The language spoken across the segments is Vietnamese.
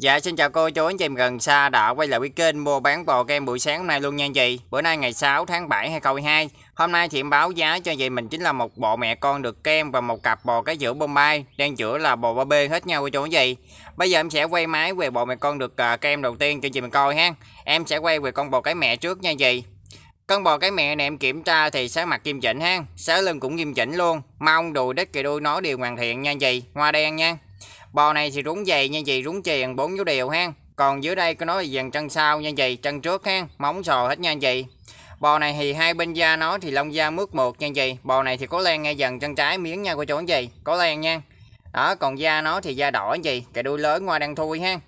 Dạ xin chào cô chú anh chị gần xa đã quay lại với kênh mua bán bò kem buổi sáng hôm nay luôn nha anh chị. Bữa nay ngày 6 tháng 7 2022. Hôm nay chị báo giá cho chị mình chính là một bộ mẹ con được kem và một cặp bò cái giữa Bombay đang chữa là bò ba b hết nhau cô chú anh chị. Bây giờ em sẽ quay máy về bộ mẹ con được à, kem đầu tiên cho chị mình coi ha. Em sẽ quay về con bò cái mẹ trước nha anh chị. Con bò cái mẹ này em kiểm tra thì sáng mặt nghiêm chỉnh ha, sáng lưng cũng nghiêm chỉnh luôn, mong đùi đất kỳ đuôi nó đều hoàn thiện nha anh chị, hoa đen nha bò này thì rúng dày nha chị rúng chì bốn dấu đều ha còn dưới đây có nói dần chân sau nha chị chân trước ha móng sò hết nha chị bò này thì hai bên da nó thì lông da mướt mượt nha chị bò này thì có len ngay dần chân trái miếng nha cô chú anh chị có len nha đó còn da nó thì da đỏ gì cái đuôi lớn ngoài đang thui ha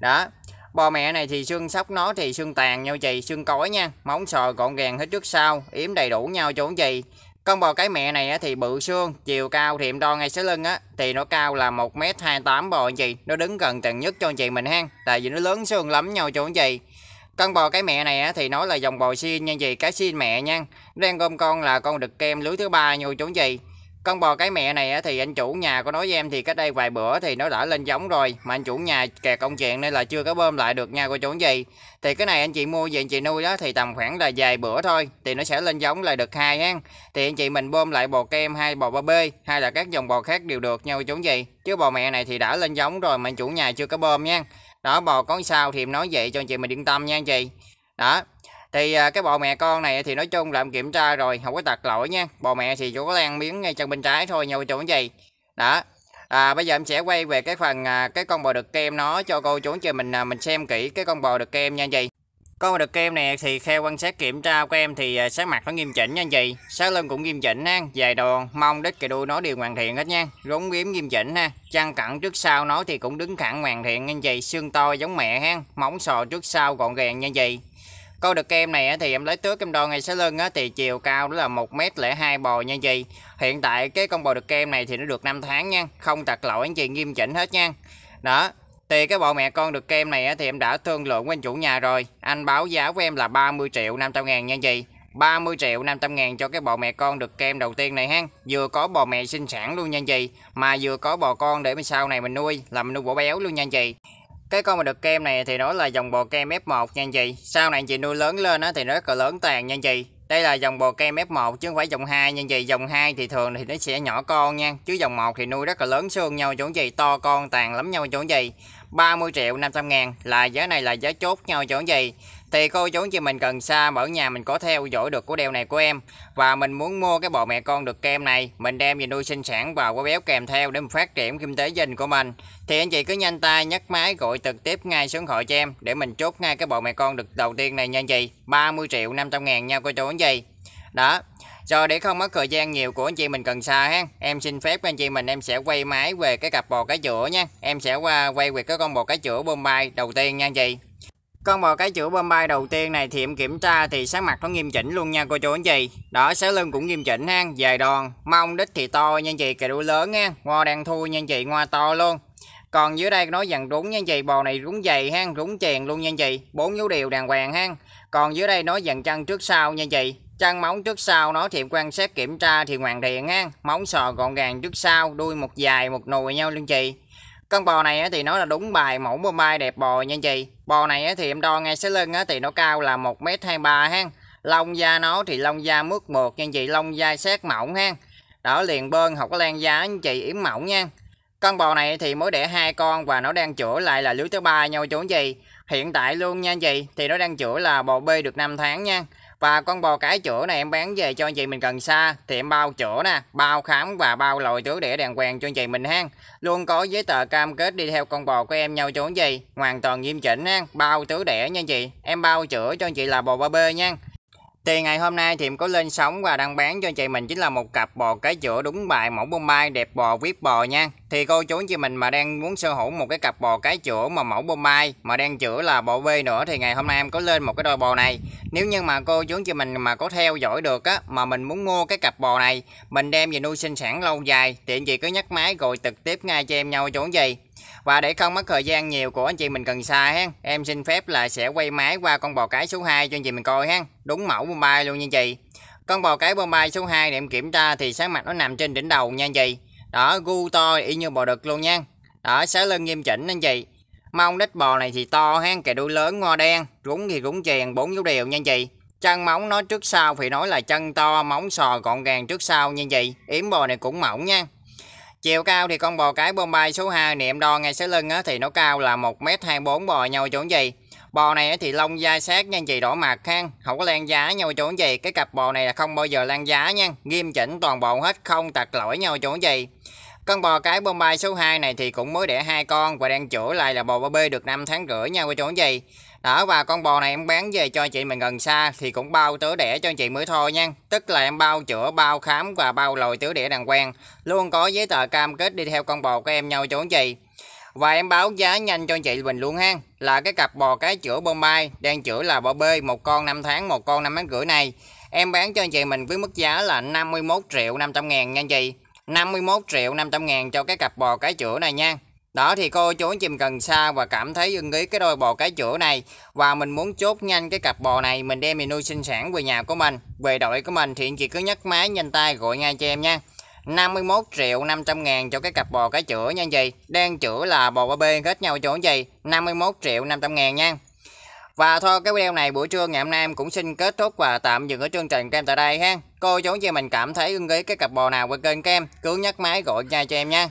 đó bò mẹ này thì xương sóc nó thì xương tàn nhau chị xương cối nha móng sò gọn gàng hết trước sau yếm đầy đủ nhau chỗ gì con bò cái mẹ này thì bự xương, chiều cao thì em đo ngay sớ lưng á thì nó cao là 1m28 bò anh chị, nó đứng gần tầng nhất cho anh chị mình ha. Tại vì nó lớn xương lắm nhau cho anh chị. Con bò cái mẹ này thì nó là dòng bò xin nha anh chị, cái xin mẹ nha. Nó đang gom con là con đực kem lứa thứ ba nhau chú anh chị. Con bò cái mẹ này thì anh chủ nhà có nói với em thì cách đây vài bữa thì nó đã lên giống rồi Mà anh chủ nhà kẹt công chuyện nên là chưa có bơm lại được nha cô chú gì Thì cái này anh chị mua về anh chị nuôi đó thì tầm khoảng là vài bữa thôi Thì nó sẽ lên giống lại được hai ha Thì anh chị mình bơm lại bò kem hay bò ba b hay là các dòng bò khác đều được nha cô chú gì Chứ bò mẹ này thì đã lên giống rồi mà anh chủ nhà chưa có bơm nha Đó bò có sao thì em nói vậy cho anh chị mình yên tâm nha anh chị Đó thì à, cái bò mẹ con này thì nói chung làm kiểm tra rồi không có tật lỗi nha bò mẹ thì chỗ có lan miếng ngay chân bên trái thôi nhau chỗ gì đó à, bây giờ em sẽ quay về cái phần à, cái con bò đực kem nó cho cô chú cho mình à, mình xem kỹ cái con bò đực kem nha anh chị con bò đực kem này thì theo quan sát kiểm tra của em thì sát mặt nó nghiêm chỉnh nha anh chị sát lưng cũng nghiêm chỉnh ha dài đòn mong đít cái đuôi nó đều hoàn thiện hết nha rốn kiếm nghiêm chỉnh ha chân cẳng trước sau nó thì cũng đứng thẳng hoàn thiện nha anh chị xương to giống mẹ ha móng sò trước sau gọn gàng nha anh chị Câu được kem này thì em lấy tước em đo ngay sáu lưng thì chiều cao đó là 1m02 bò nha chị. Hiện tại cái con bò được kem này thì nó được 5 tháng nha, không tật lỗi anh chị nghiêm chỉnh hết nha. Đó, thì cái bộ mẹ con được kem này thì em đã thương lượng với anh chủ nhà rồi. Anh báo giá của em là 30 triệu 500 ngàn nha chị. 30 triệu 500 ngàn cho cái bò mẹ con được kem đầu tiên này ha. Vừa có bò mẹ sinh sản luôn nha chị. Mà vừa có bò con để mình sau này mình nuôi làm mình nuôi bổ béo luôn nha chị. Cái con mà được kem này thì nó là dòng bò kem F1 nha anh chị. Sau này anh chị nuôi lớn lên á thì nó rất là lớn tàn nha anh chị. Đây là dòng bò kem F1 chứ không phải dòng 2 nha anh chị. Dòng 2 thì thường thì nó sẽ nhỏ con nha, chứ dòng 1 thì nuôi rất là lớn xương nhau chỗ gì to con tàn lắm nhau chỗ gì chị. 30 triệu 500 ngàn là giá này là giá chốt nhau chỗ gì thì cô chú chị mình cần xa ở nhà mình có theo dõi được của đeo này của em và mình muốn mua cái bò mẹ con được kem này mình đem về nuôi sinh sản và quá béo kèm theo để mình phát triển kinh tế gia đình của mình thì anh chị cứ nhanh tay nhấc máy gọi trực tiếp ngay xuống hội cho em để mình chốt ngay cái bò mẹ con được đầu tiên này nha anh chị 30 triệu 500 ngàn nha cô chú anh chị đó rồi để không mất thời gian nhiều của anh chị mình cần xa ha Em xin phép anh chị mình em sẽ quay máy về cái cặp bò cá chữa nha Em sẽ qua quay về cái con bò cá chữa Bombay đầu tiên nha anh chị con bò cái chữa Bombay đầu tiên này thì em kiểm tra thì sáng mặt nó nghiêm chỉnh luôn nha cô chú anh chị. Đó, sáng lưng cũng nghiêm chỉnh ha, dài đòn, mông đít thì to nha anh chị, cái đuôi lớn ha, ngo đang thui nha anh chị, ngoa to luôn. Còn dưới đây nói dàn rúng nha anh chị, bò này rúng dày ha, rúng chèn luôn nha anh chị, bốn dấu đều đàng hoàng ha. Còn dưới đây nói dàn chân trước sau nha anh chị, chân móng trước sau nó thì quan sát kiểm tra thì hoàn thiện ha, móng sò gọn gàng trước sau, đuôi một dài một nùi nhau luôn chị con bò này thì nó là đúng bài mẫu mô mai đẹp bò nha anh chị bò này thì em đo ngay xế lưng thì nó cao là 1m23 ha lông da nó thì lông da mướt mượt nha anh chị lông da sát mỏng ha đó liền bơn học có lan da anh chị yếm mỏng nha con bò này thì mới đẻ hai con và nó đang chữa lại là lứa thứ ba nhau chỗ gì. hiện tại luôn nha anh chị thì nó đang chữa là bò bê được 5 tháng nha và con bò cái chỗ này em bán về cho anh chị mình cần xa thì em bao chỗ nè, bao khám và bao lội tứ để đàng hoàng cho anh chị mình ha. Luôn có giấy tờ cam kết đi theo con bò của em nhau chỗ gì, hoàn toàn nghiêm chỉnh ha, bao tứ đĩa nha chị. Em bao chữa cho anh chị là bò ba bê nha. Thì ngày hôm nay thì em có lên sóng và đang bán cho anh chị mình chính là một cặp bò cái chữa đúng bài mẫu Bombay đẹp bò vip bò nha. Thì cô chú anh chị mình mà đang muốn sở hữu một cái cặp bò cái chữa mà mẫu Bombay mà đang chữa là bò v nữa thì ngày hôm nay em có lên một cái đôi bò này. Nếu như mà cô chú anh chị mình mà có theo dõi được á mà mình muốn mua cái cặp bò này, mình đem về nuôi sinh sản lâu dài thì anh chị cứ nhắc máy gọi trực tiếp ngay cho em nhau chỗ gì. Và để không mất thời gian nhiều của anh chị mình cần xa ha, em xin phép là sẽ quay máy qua con bò cái số 2 cho anh chị mình coi ha. Đúng mẫu Bombay luôn nha chị. Con bò cái Bombay số 2 để em kiểm tra thì sáng mặt nó nằm trên đỉnh đầu nha anh chị. Đó, gu to y như bò đực luôn nha. Đó, sớ lưng nghiêm chỉnh anh chị. Mông đít bò này thì to ha, cái đuôi lớn ngo đen, rúng thì rúng chèn bốn dấu đều nha anh chị. Chân móng nó trước sau phải nói là chân to, móng sò gọn gàng trước sau nha chị. Yếm bò này cũng mỏng nha. Chiều cao thì con bò cái Bombay số 2 niệm đo ngay dưới lưng á, thì nó cao là 1m24 bò nhau chỗ gì. Bò này thì lông da sát nha chị đỏ mặt khang, không có lan giá nhau chỗ gì. Cái cặp bò này là không bao giờ lan giá nha, nghiêm chỉnh toàn bộ hết không tặc lỗi nhau chỗ gì. Con bò cái Bombay số 2 này thì cũng mới đẻ hai con và đang chữa lại là bò ba bê được 5 tháng rưỡi nha cô chú anh chị. Đó và con bò này em bán về cho chị mình gần xa thì cũng bao tứa đẻ cho chị mới thôi nha. Tức là em bao chữa, bao khám và bao lồi tứa đẻ đàng quen. Luôn có giấy tờ cam kết đi theo con bò của em nhau chú anh chị. Và em báo giá nhanh cho chị mình luôn ha. Là cái cặp bò cái chữa Bombay đang chữa là bò bê một con 5 tháng, một con 5 tháng rưỡi này. Em bán cho chị mình với mức giá là 51 triệu 500 ngàn nha chị 51 triệu 500 ngàn cho cái cặp bò cái chữa này nha đó thì cô chú anh chị cần xa và cảm thấy ưng ý cái đôi bò cái chữa này Và mình muốn chốt nhanh cái cặp bò này mình đem về nuôi sinh sản về nhà của mình Về đội của mình thì anh chị cứ nhắc máy nhanh tay gọi ngay cho em nha 51 triệu 500 ngàn cho cái cặp bò cái chữa nha anh chị Đang chữa là bò ba bê hết nhau chỗ anh chị 51 triệu 500 ngàn nha Và thôi cái video này buổi trưa ngày hôm nay em cũng xin kết thúc và tạm dừng ở chương trình của em tại đây ha Cô chú gì mình cảm thấy ưng ý cái cặp bò nào qua kênh các em, cứ nhắc máy gọi ngay cho em nha.